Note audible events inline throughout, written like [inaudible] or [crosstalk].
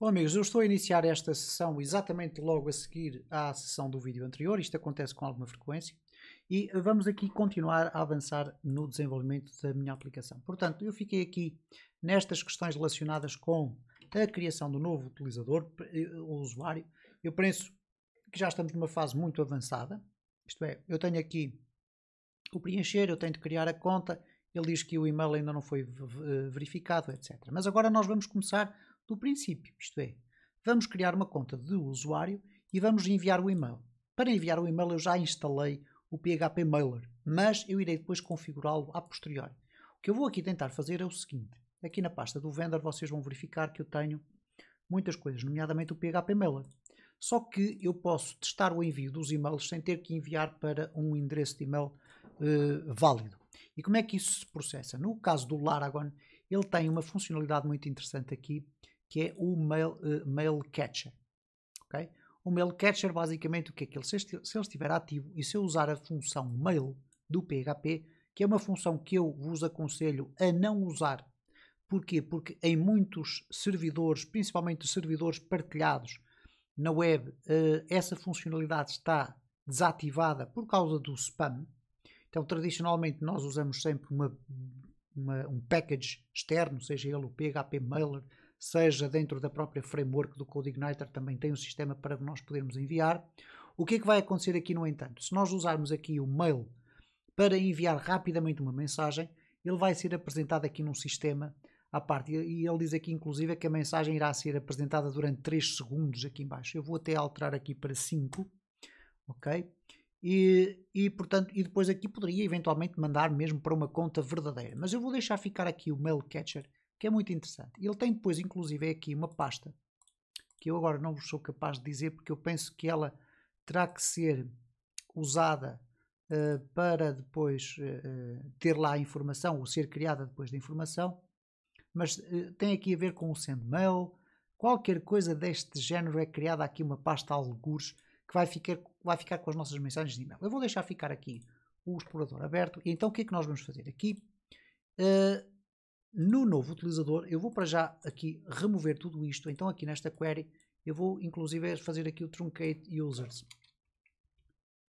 Bom, amigos, eu estou a iniciar esta sessão exatamente logo a seguir à sessão do vídeo anterior. Isto acontece com alguma frequência. E vamos aqui continuar a avançar no desenvolvimento da minha aplicação. Portanto, eu fiquei aqui nestas questões relacionadas com a criação do novo utilizador, eh, o usuário. Eu penso que já estamos numa fase muito avançada. Isto é, eu tenho aqui o preencher, eu tenho de criar a conta. Ele diz que o e-mail ainda não foi eh, verificado, etc. Mas agora nós vamos começar do princípio, isto é, vamos criar uma conta de usuário e vamos enviar o e-mail. Para enviar o e-mail eu já instalei o PHP Mailer, mas eu irei depois configurá-lo a posteriori. O que eu vou aqui tentar fazer é o seguinte. Aqui na pasta do vendor vocês vão verificar que eu tenho muitas coisas, nomeadamente o PHP Mailer. Só que eu posso testar o envio dos e-mails sem ter que enviar para um endereço de e-mail uh, válido. E como é que isso se processa? No caso do Laragon, ele tem uma funcionalidade muito interessante aqui que é o mail, uh, mail catcher. Okay? O mail catcher, basicamente, o que é que ele, se ele estiver ativo e se eu usar a função mail do PHP, que é uma função que eu vos aconselho a não usar. Porquê? Porque em muitos servidores, principalmente servidores partilhados na web, uh, essa funcionalidade está desativada por causa do spam. Então, tradicionalmente, nós usamos sempre uma, uma, um package externo, seja ele o PHP Mailer, seja dentro da própria framework do CodeIgniter, também tem um sistema para nós podermos enviar. O que é que vai acontecer aqui, no entanto? Se nós usarmos aqui o mail para enviar rapidamente uma mensagem, ele vai ser apresentado aqui num sistema à parte. E ele diz aqui, inclusive, que a mensagem irá ser apresentada durante 3 segundos aqui embaixo. Eu vou até alterar aqui para 5, ok? E, e, portanto, e depois aqui poderia eventualmente mandar mesmo para uma conta verdadeira. Mas eu vou deixar ficar aqui o mail catcher que é muito interessante. Ele tem depois, inclusive, é aqui uma pasta, que eu agora não vos sou capaz de dizer, porque eu penso que ela terá que ser usada uh, para depois uh, ter lá a informação, ou ser criada depois da informação, mas uh, tem aqui a ver com o sendmail, qualquer coisa deste género é criada aqui uma pasta algures que vai ficar, vai ficar com as nossas mensagens de e-mail. Eu vou deixar ficar aqui o explorador aberto, então o que é que nós vamos fazer aqui? Uh, no novo utilizador, eu vou para já aqui remover tudo isto. Então aqui nesta query, eu vou inclusive é fazer aqui o truncate users.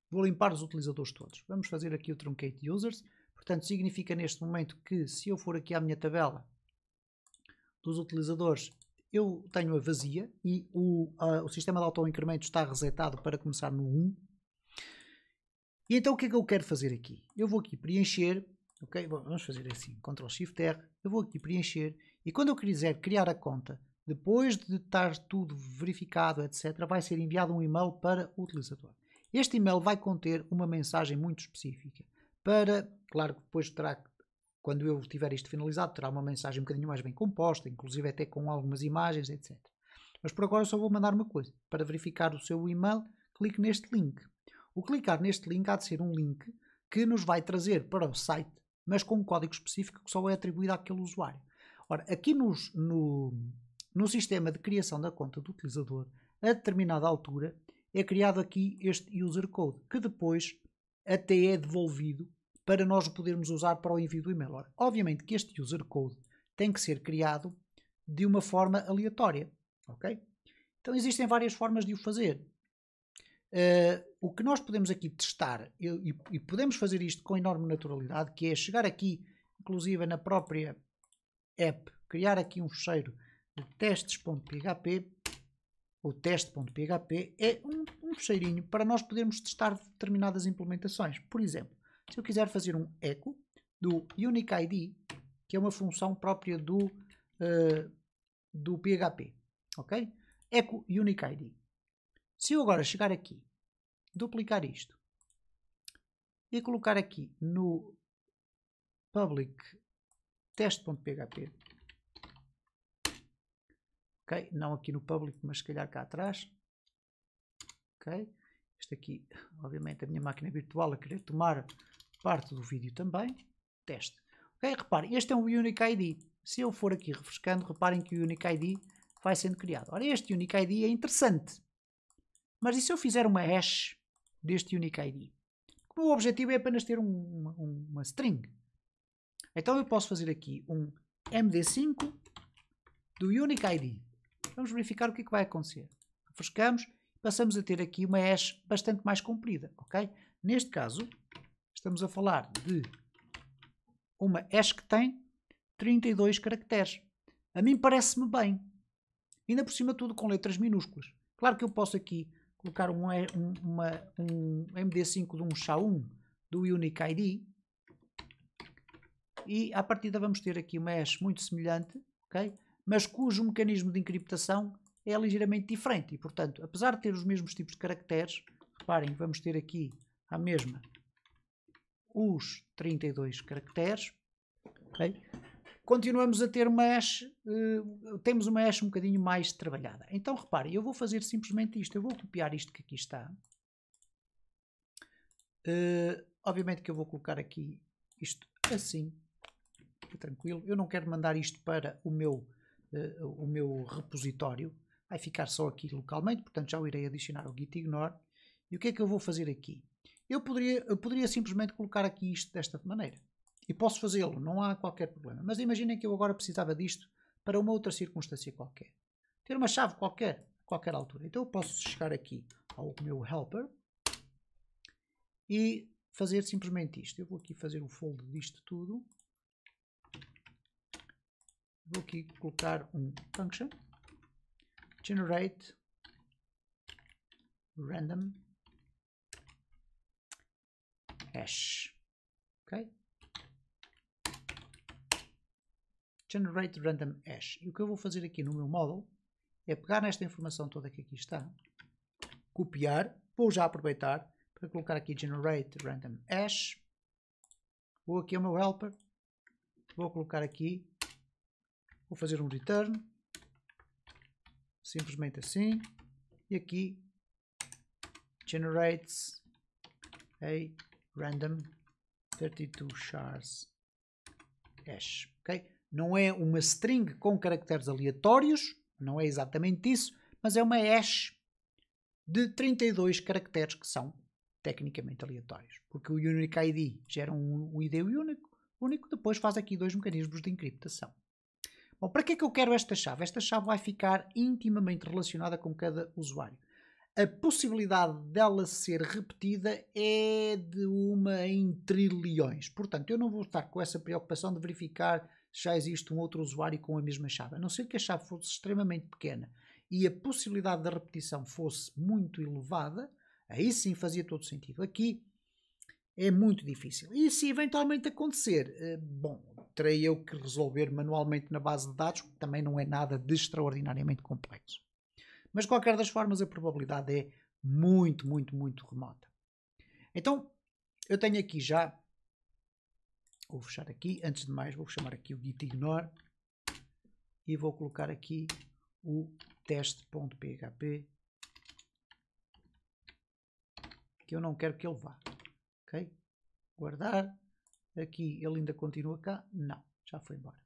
Vou limpar os utilizadores todos. Vamos fazer aqui o truncate users. Portanto, significa neste momento que se eu for aqui à minha tabela dos utilizadores, eu tenho a vazia e o, o sistema de auto-incremento está resetado para começar no 1. E então o que é que eu quero fazer aqui? Eu vou aqui preencher Ok? Bom, vamos fazer assim, Ctrl Shift R, eu vou aqui preencher e quando eu quiser criar a conta, depois de estar tudo verificado, etc., vai ser enviado um e-mail para o utilizador. Este e-mail vai conter uma mensagem muito específica para, claro que depois terá quando eu tiver isto finalizado, terá uma mensagem um bocadinho mais bem composta, inclusive até com algumas imagens, etc. Mas por agora só vou mandar uma coisa. Para verificar o seu e-mail, clique neste link. O clicar neste link há de ser um link que nos vai trazer para o site mas com um código específico que só é atribuído àquele usuário. Ora, aqui nos, no, no sistema de criação da conta do utilizador, a determinada altura, é criado aqui este user code, que depois até é devolvido para nós o podermos usar para o envio do e-mail. Ora, obviamente que este user code tem que ser criado de uma forma aleatória, ok? Então existem várias formas de o fazer. Uh, o que nós podemos aqui testar, e, e, podemos fazer isto com enorme naturalidade, que é chegar aqui, inclusive na própria app, criar aqui um fecheiro de testes.php ou teste.php, é um, um fecheirinho para nós podermos testar determinadas implementações. Por exemplo, se eu quiser fazer um echo do UniqueID, que é uma função própria do, uh, do PHP, ok? Echo UniqueID. Se eu agora chegar aqui, duplicar isto e colocar aqui no public test.php, ok? Não aqui no public, mas se calhar cá atrás, ok? Isto aqui, obviamente, a minha máquina virtual a querer tomar parte do vídeo também, teste. Ok, reparem, este é um Unique ID. Se eu for aqui refrescando, reparem que o Unique ID vai sendo criado. Ora, este Unique ID é interessante. Mas e se eu fizer uma hash deste unique ID? O meu objetivo é apenas ter um, uma, uma string. Então eu posso fazer aqui um md5 do unique ID. Vamos verificar o que, é que vai acontecer. Refrescamos passamos a ter aqui uma hash bastante mais comprida, ok? Neste caso, estamos a falar de uma hash que tem 32 caracteres. A mim parece-me bem. Ainda por cima tudo com letras minúsculas. Claro que eu posso aqui colocar um, uma, um MD5 de um SHA-1 do Unique ID e à partida vamos ter aqui uma hash muito semelhante, okay? mas cujo mecanismo de encriptação é ligeiramente diferente e portanto, apesar de ter os mesmos tipos de caracteres, reparem, vamos ter aqui a mesma os 32 caracteres, okay? continuamos a ter uma hash, uh, eh, temos uma hash um bocadinho mais trabalhada. Então reparem, eu vou fazer simplesmente isto, eu vou copiar isto que aqui está. Uh, obviamente que eu vou colocar aqui isto assim, tranquilo. Eu não quero mandar isto para o meu, uh, o meu repositório, vai ficar só aqui localmente, portanto já o irei adicionar ao gitignore. E o que é que eu vou fazer aqui? Eu poderia, eu poderia simplesmente colocar aqui isto desta maneira. E posso fazê-lo, não há qualquer problema. Mas imaginem que eu agora precisava disto para uma outra circunstância qualquer. Ter uma chave qualquer, a qualquer altura. Então eu posso chegar aqui ao meu helper e fazer simplesmente isto. Eu vou aqui fazer um fold disto tudo. Vou aqui colocar um function generate random hash. Ok? Generate Random Hash. E o que eu vou fazer aqui no meu model é pegar nesta informação toda que aqui está, copiar, vou já aproveitar para colocar aqui Generate Random Hash. Vou aqui ao meu helper, vou colocar aqui, vou fazer um return, simplesmente assim, e aqui generates a random 32 chars hash, ok? Não é uma string com caracteres aleatórios, não é exatamente isso, mas é uma hash de 32 caracteres que são tecnicamente aleatórios. Porque o Unique ID gera um, um ID único, único, depois faz aqui dois mecanismos de encriptação. Bom, para que é que eu quero esta chave? Esta chave vai ficar intimamente relacionada com cada usuário. A possibilidade dela ser repetida é de uma em trilhões. Portanto, eu não vou estar com essa preocupação de verificar já existe um outro usuário com a mesma chave. A não ser que a chave fosse extremamente pequena e a possibilidade da repetição fosse muito elevada, aí sim fazia todo sentido. Aqui é muito difícil. E se eventualmente acontecer, eh, bom, terei eu que resolver manualmente na base de dados, que também não é nada de extraordinariamente complexo. Mas, de qualquer das formas, a probabilidade é muito, muito, muito remota. Então, eu tenho aqui já Vou fechar aqui. Antes de mais, vou chamar aqui o git ignore e vou colocar aqui o teste.php que eu não quero que ele vá. Ok? Guardar. Aqui ele ainda continua cá? Não, já foi embora.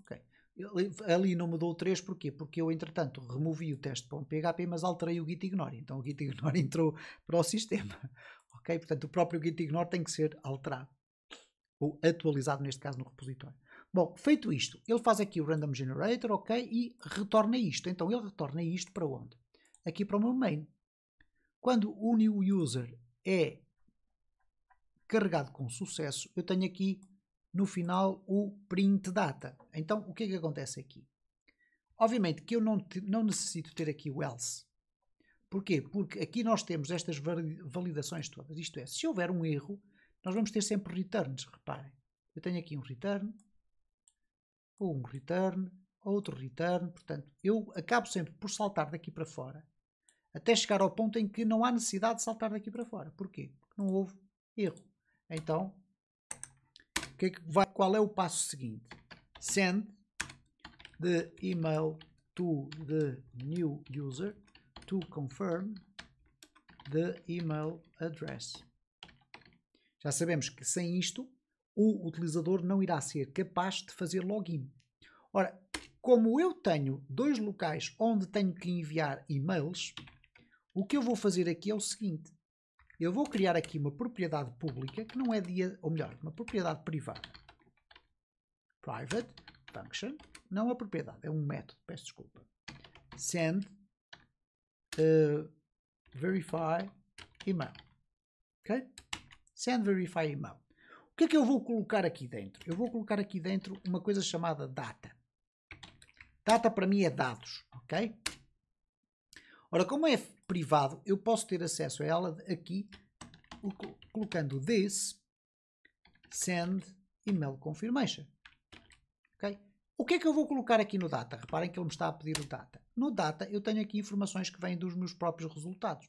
Ok. Ele, ali não mudou 3, porquê? Porque eu, entretanto, removi o teste.php, mas alterei o gitignore. Então o gitignore [laughs] entrou para o sistema. Ok? Portanto, o próprio gitignore tem que ser alterado ou atualizado neste caso no repositório. Bom, feito isto, ele faz aqui o random generator, ok, e retorna isto. Então ele retorna isto para onde? Aqui para o meu main. Quando o new user é carregado com sucesso, eu tenho aqui no final o print data. Então o que é que acontece aqui? Obviamente que eu não, não necessito ter aqui o else. Porquê? Porque aqui nós temos estas validações todas. Isto é, se houver um erro, nós vamos ter sempre returns, reparem. Eu tenho aqui um return, ou um return, outro return, portanto, eu acabo sempre por saltar daqui para fora, até chegar ao ponto em que não há necessidade de saltar daqui para fora. Porquê? Porque não houve erro. Então, que é que vai, qual é o passo seguinte? Send the email to the new user to confirm the email address. Já sabemos que sem isto o utilizador não irá ser capaz de fazer login. Ora, como eu tenho dois locais onde tenho que enviar e-mails, o que eu vou fazer aqui é o seguinte. Eu vou criar aqui uma propriedade pública que não é dia, ou melhor, uma propriedade privada. Private function, não é propriedade, é um método, peço desculpa. Send uh, verify email. Ok? Send Verify Email. O que é que eu vou colocar aqui dentro? Eu vou colocar aqui dentro uma coisa chamada data. Data para mim é dados, ok? Ora, como é privado, eu posso ter acesso a ela aqui colocando this send email confirmation. Okay? O que é que eu vou colocar aqui no data? Reparem que ele me está a pedir o data. No data eu tenho aqui informações que vêm dos meus próprios resultados.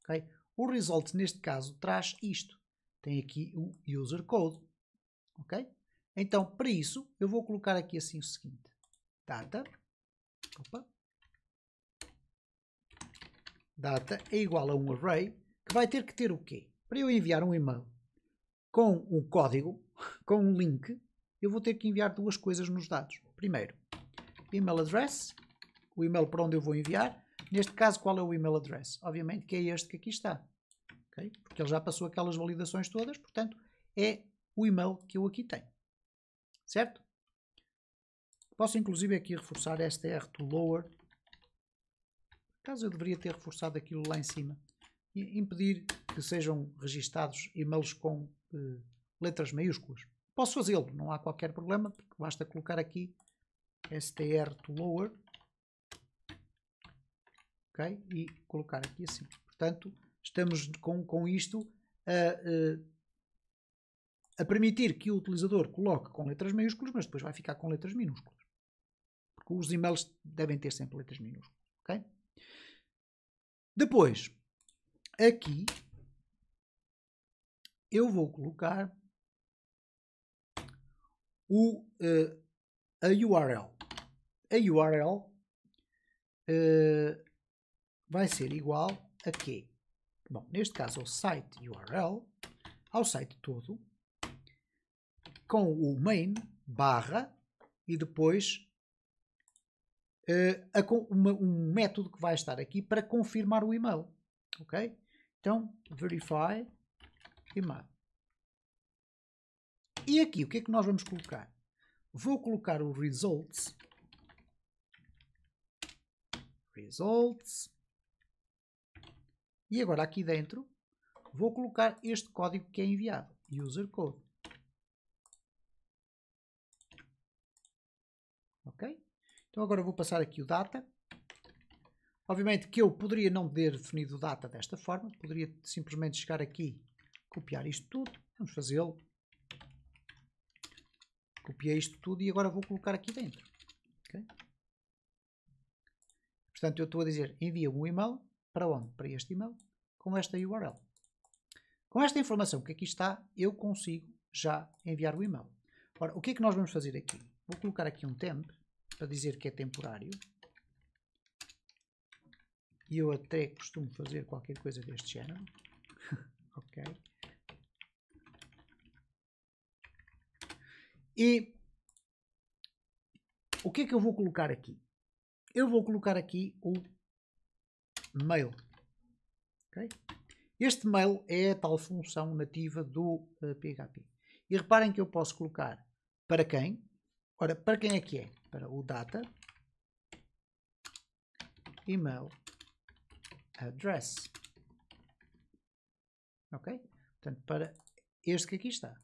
Okay? O result neste caso traz isto tem aqui o user code, ok? Então, para isso, eu vou colocar aqui assim o seguinte, data, opa, data é igual a um array, que vai ter que ter o quê? Para eu enviar um e-mail com um código, [laughs] com um link, eu vou ter que enviar duas coisas nos dados. Primeiro, email address, o e-mail para onde eu vou enviar. Neste caso, qual é o email address? Obviamente que é este que aqui está. Okay? Porque ele já passou aquelas validações todas, portanto, é o e-mail que eu aqui tenho. Certo? Posso inclusive aqui reforçar str to lower. Caso eu deveria ter reforçado aquilo lá em cima. E impedir que sejam registados e-mails com eh, letras maiúsculas. Posso fazê-lo, não há qualquer problema, porque basta colocar aqui str to lower. Ok? E colocar aqui assim. Portanto, estamos com, com isto a, a permitir que o utilizador coloque com letras maiúsculas, mas depois vai ficar com letras minúsculas. Porque os e-mails devem ter sempre letras minúsculas. Okay? Depois, aqui, eu vou colocar o, uh, a URL. A URL uh, eh, vai ser igual a quê? Bom, neste caso o site URL, ao site todo, com o main barra e depois uh, a, uma, um método que vai estar aqui para confirmar o e-mail. Ok? Então, verify e-mail. E aqui, o que é que nós vamos colocar? Vou colocar o results. Results. E agora aqui dentro vou colocar este código que é enviado, user code. Ok? Então agora vou passar aqui o data. Obviamente que eu poderia não ter definido o data desta forma, poderia simplesmente chegar aqui, copiar isto tudo, vamos fazê-lo. Copiei isto tudo e agora vou colocar aqui dentro. Okay? Portanto, eu estou a dizer, envia um e-mail para onde? Para este e-mail, com esta URL. Com esta informação que aqui é está, eu consigo já enviar o e-mail. Ora, o que é que nós vamos fazer aqui? Vou colocar aqui um temp, para dizer que é temporário. E eu até costumo fazer qualquer coisa deste género. [laughs] ok. E o que é que eu vou colocar aqui? Eu vou colocar aqui o mail. Okay? Este mail é a tal função nativa do uh, eh, PHP. E reparem que eu posso colocar para quem. Ora, para quem é que é? Para o data email address. Ok? Portanto, para este que aqui está.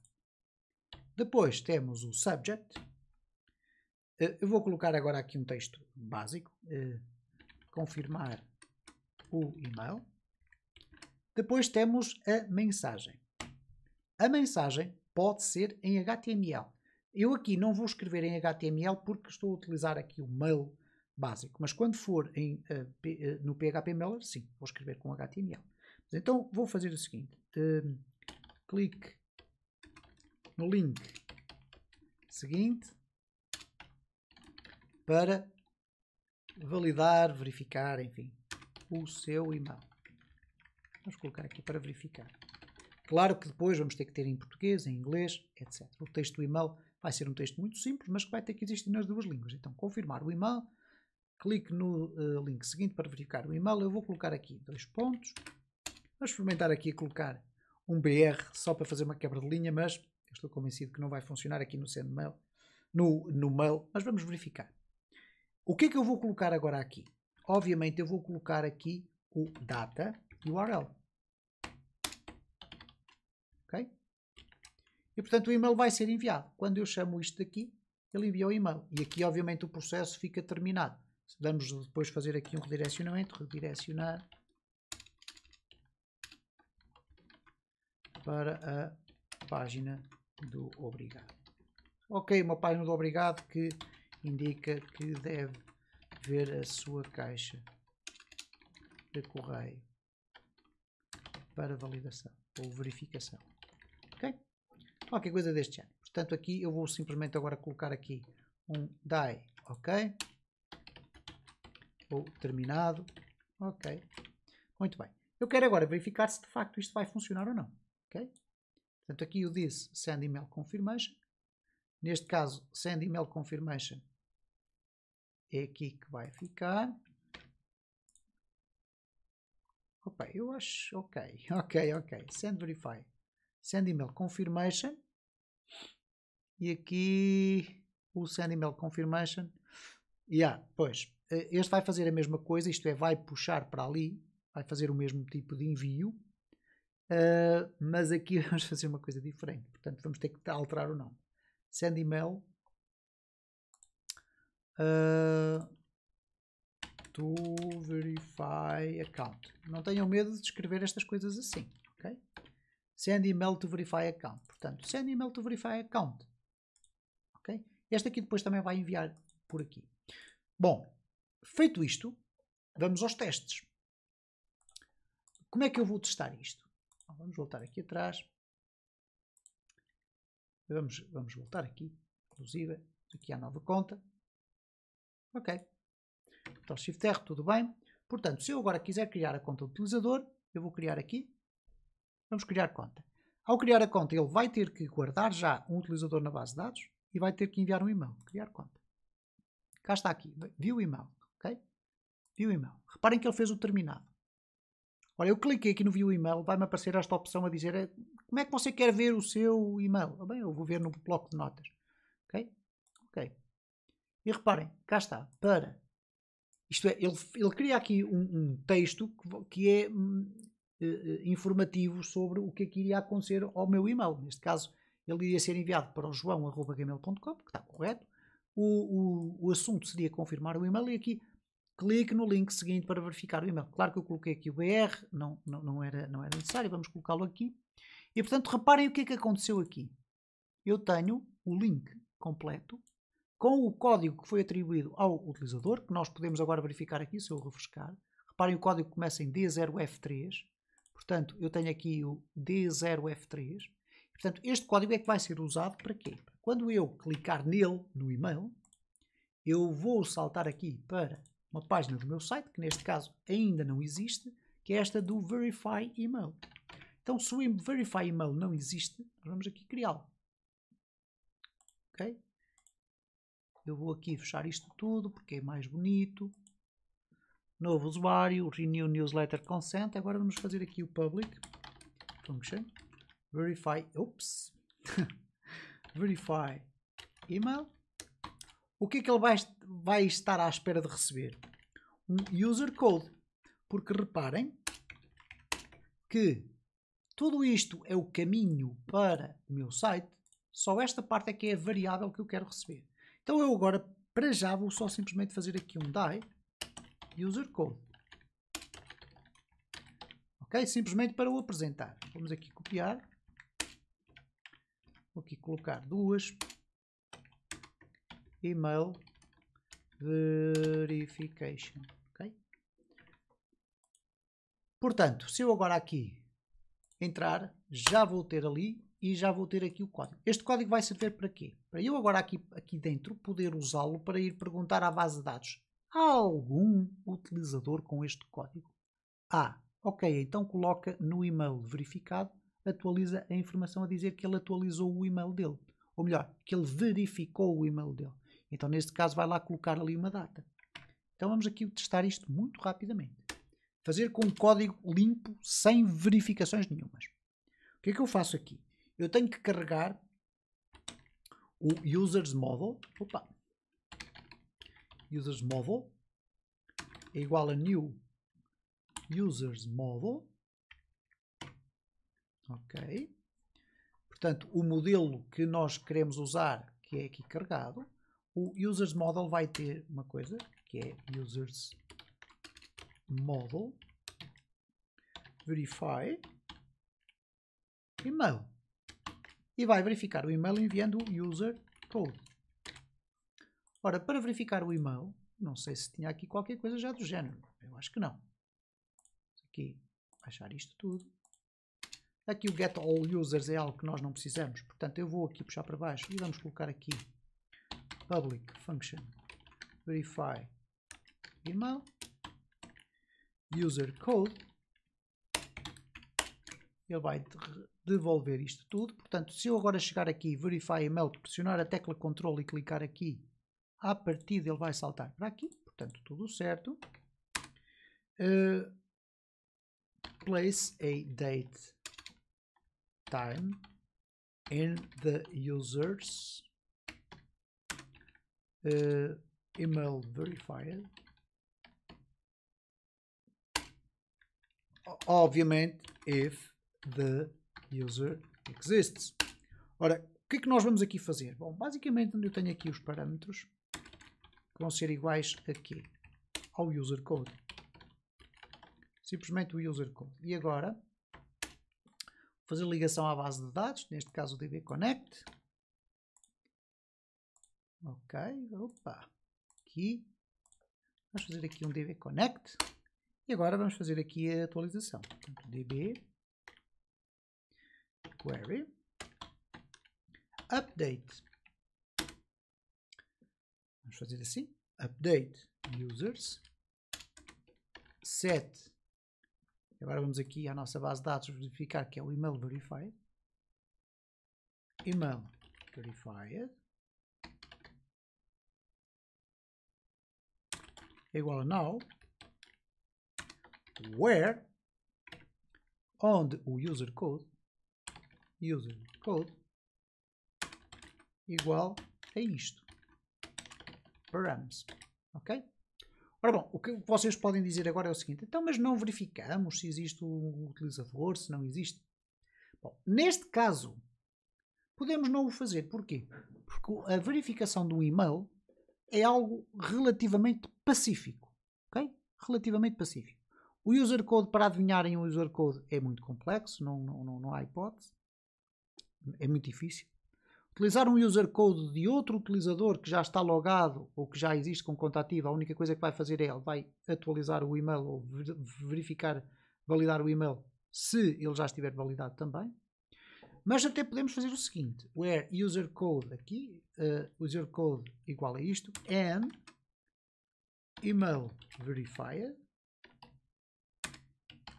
Depois temos o subject. Eh, eu vou colocar agora aqui um texto básico. Eh, confirmar o e-mail. Depois temos a mensagem. A mensagem pode ser em HTML. Eu aqui não vou escrever em HTML porque estou a utilizar aqui o mail básico, mas quando for em, uh, P, uh, no PHP Mailer, sim, vou escrever com HTML. Então vou fazer o seguinte: uh, clique no link seguinte para validar, verificar, enfim, o seu e-mail. Vamos colocar aqui para verificar. Claro que depois vamos ter que ter em português, em inglês, etc. O texto do e-mail vai ser um texto muito simples, mas que vai ter que existir nas duas línguas. Então, confirmar o e-mail, clique no uh, link seguinte para verificar o e-mail. Eu vou colocar aqui dois pontos. Vamos experimentar aqui colocar um BR só para fazer uma quebra de linha, mas estou convencido que não vai funcionar aqui no mail no, no mail, mas vamos verificar. O que é que eu vou colocar agora aqui? Obviamente eu vou colocar aqui o data URL. Ok? E portanto o e-mail vai ser enviado. Quando eu chamo isto daqui, ele envia o e-mail. E aqui obviamente o processo fica terminado. Vamos depois fazer aqui um redirecionamento, redirecionar para a página do obrigado. Ok, uma página do obrigado que indica que deve ver a sua caixa de correio para validação ou verificação. Ok? Qualquer coisa deste género. Portanto, aqui eu vou simplesmente agora colocar aqui um die, ok? Ou terminado, ok? Muito bem. Eu quero agora verificar se de facto isto vai funcionar ou não, ok? Portanto, aqui eu disse send email confirmation. Neste caso, send email confirmation é aqui que vai ficar. Opa, eu acho... Ok, [laughs] ok, ok. Send verify. Send email confirmation. E aqui o send email confirmation. Yeah, pois. Eh, este vai fazer a mesma coisa, isto é, vai puxar para ali, vai fazer o mesmo tipo de envio, uh, mas aqui [laughs] vamos fazer uma coisa diferente. Portanto, vamos ter que alterar o nome. Send email ah, to verify account. Não tenham medo de escrever estas coisas assim, ok? Send email to verify account. Portanto, send email to verify account. Ok? Este aqui depois também vai enviar por aqui. Bom, feito isto, vamos aos testes. Como é que eu vou testar isto? Vamos voltar aqui atrás. Vamos, vamos voltar aqui, inclusive, aqui à nova conta. Ok. Então, Shift R, tudo bem. Portanto, se eu agora quiser criar a conta do utilizador, eu vou criar aqui. Vamos criar conta. Ao criar a conta, ele vai ter que guardar já um utilizador na base de dados e vai ter que enviar um e-mail. Criar conta. Cá está aqui. Viu e-mail. Ok? Viu e-mail. Reparem que ele fez o terminado. Olha, eu cliquei aqui no View Email, vai-me aparecer esta opção a dizer eh, como é que você quer ver o seu e-mail. Ah, bem, eu vou ver no bloco de notas. ok? E reparem, cá está, para. Isto é, ele, ele cria aqui um, um texto que, que é hum, eh, eh, informativo sobre o que é que iria acontecer ao meu e-mail. Neste caso, ele iria ser enviado para o joão.gmail.com, que está correto. O, o, o, assunto seria confirmar o e-mail e aqui clique no link seguinte para verificar o e-mail. Claro que eu coloquei aqui o BR, não, não, não, era, não era necessário, vamos colocá-lo aqui. E portanto, reparem o que é que aconteceu aqui. Eu tenho o link completo com o código que foi atribuído ao utilizador, que nós podemos agora verificar aqui, se eu refrescar. Reparem, o código começa em D0F3. Portanto, eu tenho aqui o D0F3. Portanto, este código é que vai ser usado para quê? Quando eu clicar nele, no e-mail, eu vou saltar aqui para uma página do meu site, que neste caso ainda não existe, que é esta do Verify Email. Então, se o Verify Email não existe, nós vamos aqui criá-lo. Ok? Eu vou aqui fechar isto tudo porque é mais bonito. Novo usuário, renew newsletter consent. Agora vamos fazer aqui o public function. Então, verify, ops. [laughs] Verify email. O que é que ele vai, vai estar à espera de receber? Um user code. Porque reparem que tudo isto é o caminho para o meu site. Só esta parte é que é a variável que eu quero receber. Então eu agora, para já, vou só simplesmente fazer aqui um die user code. Ok? Simplesmente para o apresentar. Vamos aqui copiar. Vou aqui colocar duas. Email verification. Ok? Portanto, se eu agora aqui entrar, já vou ter ali e já vou ter aqui o código. Este código vai servir para quê? Para eu agora aqui, aqui dentro poder usá-lo para ir perguntar à base de dados. Há algum utilizador com este código? Ah, ok, então coloca no e-mail verificado, atualiza a informação a dizer que ele atualizou o e-mail dele. Ou melhor, que ele verificou o e-mail dele. Então, neste caso, vai lá colocar ali uma data. Então, vamos aqui testar isto muito rapidamente. Fazer com um código limpo, sem verificações nenhumas. O que é que eu faço aqui? eu tenho que carregar o users model. Opa. Users model é igual a new users model. Ok. Portanto, o modelo que nós queremos usar, que é aqui carregado, o users model vai ter uma coisa que é users model verify email e vai verificar o e-mail enviando o user code. Ora, para verificar o e-mail, não sei se tinha aqui qualquer coisa já do género. Eu acho que não. Aqui, baixar isto tudo. Aqui o get all users é algo que nós não precisamos. Portanto, eu vou aqui puxar para baixo e vamos colocar aqui public function verify email user code ele vai devolver isto tudo. Portanto, se eu agora chegar aqui, verify email, pressionar a tecla control e clicar aqui, à partida ele vai saltar para aqui. Portanto, tudo certo. Uh, place a date time in the user's uh, email verifier. Obviamente, if the user exists. Ora, o que é que nós vamos aqui fazer? Bom, basicamente eu tenho aqui os parâmetros que vão ser iguais aqui ao user code. Simplesmente o user code. E agora, fazer ligação à base de dados, neste caso o DB Connect. Ok, opa, aqui. Vamos fazer aqui um DB Connect. E agora vamos fazer aqui a atualização. DB query update. Vamos fazer assim: update users set. Agora vamos aqui à nossa base de dados verificar que é o email verified. Email verified é igual a now where onde o user code user code igual a isto. Params. Ok? Ora bom, o que vocês podem dizer agora é o seguinte: então, mas não verificamos se existe um utilizador, se não existe. Bom, neste caso, podemos não o fazer. Porquê? Porque a verificação do e-mail é algo relativamente pacífico. Ok? Relativamente pacífico. O user code para adivinharem o user code é muito complexo, não, não, não, não há hipótese. É muito difícil. Utilizar um user code de outro utilizador que já está logado ou que já existe com conta ativa, a única coisa que vai fazer é ele vai atualizar o e-mail ou verificar, validar o e-mail se ele já estiver validado também. Mas até podemos fazer o seguinte: where user code aqui, uh, user code igual a isto, and email verifier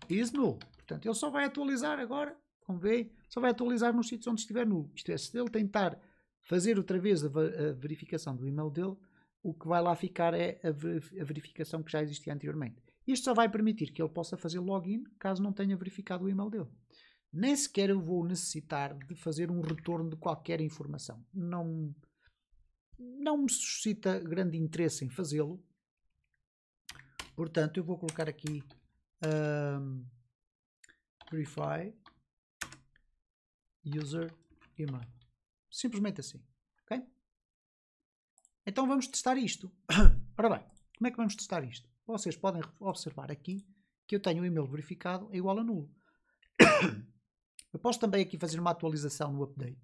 is null. Portanto, ele só vai atualizar agora, como veem só vai atualizar nos sítios onde estiver no Isto é, se ele tentar fazer outra vez a, verificação do e-mail dele, o que vai lá ficar é a, verificação que já existia anteriormente. Isto só vai permitir que ele possa fazer login caso não tenha verificado o e-mail dele. Nem sequer eu vou necessitar de fazer um retorno de qualquer informação. Não, não me suscita grande interesse em fazê-lo. Portanto, eu vou colocar aqui um, verify user email Simplesmente assim. Ok? Então vamos testar isto. [coughs] Ora bem, como é que vamos testar isto? Vocês podem observar aqui que eu tenho o e-mail verificado é igual a nulo. [coughs] eu posso também aqui fazer uma atualização no update,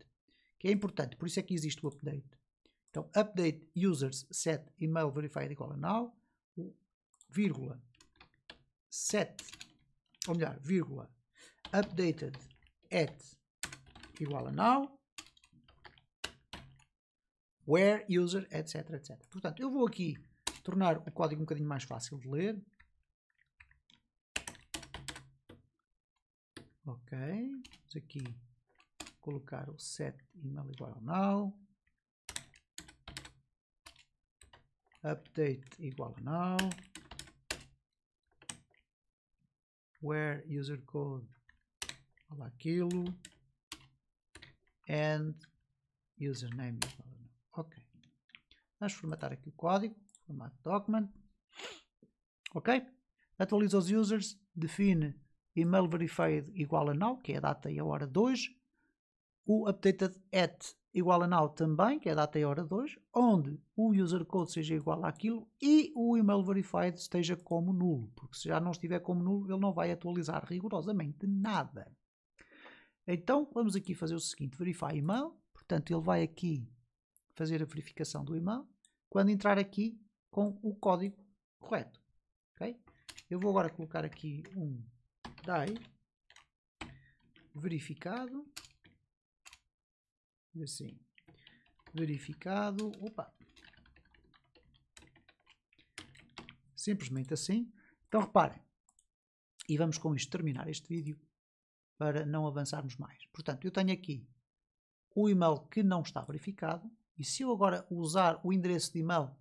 que é importante, por isso é que existe o update. Então, update users set email verified igual a null. vírgula, set, ou melhor, vírgula, updated at igual a now, where, user, etc, etc. Portanto, eu vou aqui tornar o código um bocadinho mais fácil de ler. Ok, vamos aqui colocar o set email igual a now, update igual a now, where user code igual aquilo, and username ok vamos formatar aqui o código formato document ok atualiza os users define email verified igual a now que é a data e a hora 2 o updated at igual a now também, que é a data e a hora 2, onde o user code seja igual àquilo e o email verified esteja como nulo, porque se já não estiver como nulo, ele não vai atualizar rigorosamente nada. Então, vamos aqui fazer o seguinte, verificar e-mail. Portanto, ele vai aqui fazer a verificação do e-mail. Quando entrar aqui com o código correto. Okay? Eu vou agora colocar aqui um DAI verificado. Assim. Verificado. Opa. Simplesmente assim. Então reparem. E vamos com isto terminar este vídeo para não avançarmos mais. Portanto, eu tenho aqui o e-mail que não está verificado e se eu agora usar o endereço de e-mail,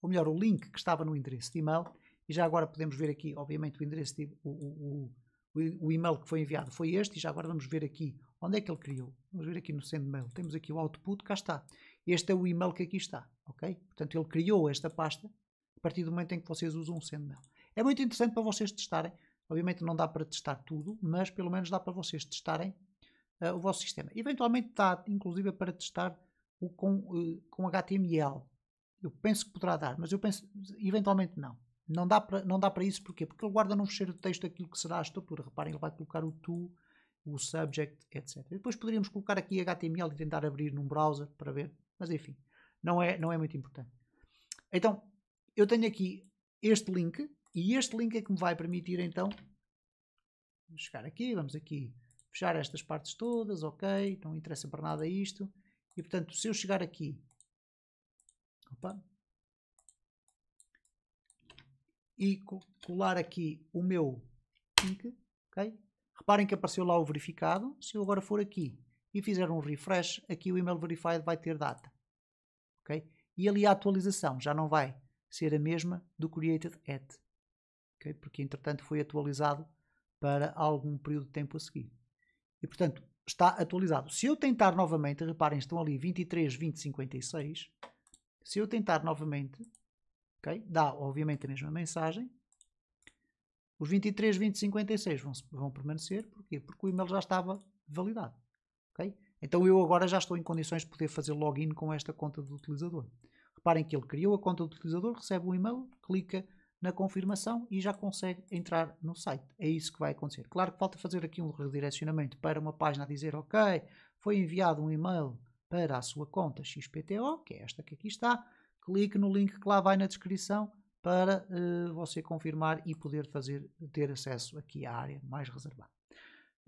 ou melhor, o link que estava no endereço de e-mail, e já agora podemos ver aqui, obviamente, o endereço de, o, o, o, o e-mail que foi enviado foi este, e já agora vamos ver aqui onde é que ele criou. Vamos ver aqui no send mail. Temos aqui o output, cá está. Este é o e-mail que aqui está, ok? Portanto, ele criou esta pasta a partir do momento em que vocês usam o send mail. É muito interessante para vocês testarem Obviamente não dá para testar tudo, mas pelo menos dá para vocês testarem uh, o vosso sistema. Eventualmente dá, inclusive, para testar o com, uh, com HTML. Eu penso que poderá dar, mas eu penso, eventualmente não. Não dá para, não dá para isso, porquê? Porque ele guarda num fecheiro de texto aquilo que será a estrutura. Reparem, ele vai colocar o to, o subject, etc. depois poderíamos colocar aqui HTML e tentar abrir num browser para ver, mas enfim, não é, não é muito importante. Então, eu tenho aqui este link, e este link é que me vai permitir então vamos chegar aqui, vamos aqui fechar estas partes todas, ok, não interessa para nada isto. E portanto, se eu chegar aqui, opa, e colar aqui o meu link, ok? Reparem que apareceu lá o verificado. Se eu agora for aqui e fizer um refresh, aqui o email verified vai ter data, ok? E ali a atualização já não vai ser a mesma do created at okay? porque entretanto foi atualizado para algum período de tempo a seguir. E portanto está atualizado. Se eu tentar novamente, reparem, estão ali 23, 20, 56. Se eu tentar novamente, okay? dá obviamente a mesma mensagem. Os 23, 20, 56 vão, vão permanecer. Porquê? Porque o e-mail já estava validado. Okay? Então eu agora já estou em condições de poder fazer login com esta conta do utilizador. Reparem que ele criou a conta do utilizador, recebe um e-mail, clica na confirmação e já consegue entrar no site. É isso que vai acontecer. Claro que falta fazer aqui um redirecionamento para uma página a dizer, ok, foi enviado um e-mail para a sua conta XPTO, que é esta que aqui está, clique no link que lá vai na descrição para uh, você confirmar e poder fazer, ter acesso aqui à área mais reservada.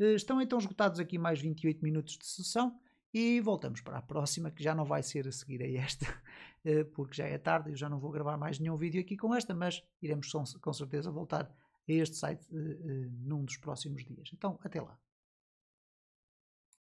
Uh, estão então esgotados aqui mais 28 minutos de sessão. E voltamos para a próxima, que já não vai ser a seguir a esta, [laughs] eh, porque já é tarde e eu já não vou gravar mais nenhum vídeo aqui com esta, mas iremos com certeza voltar a este site eh, eh, num dos próximos dias. Então, até lá.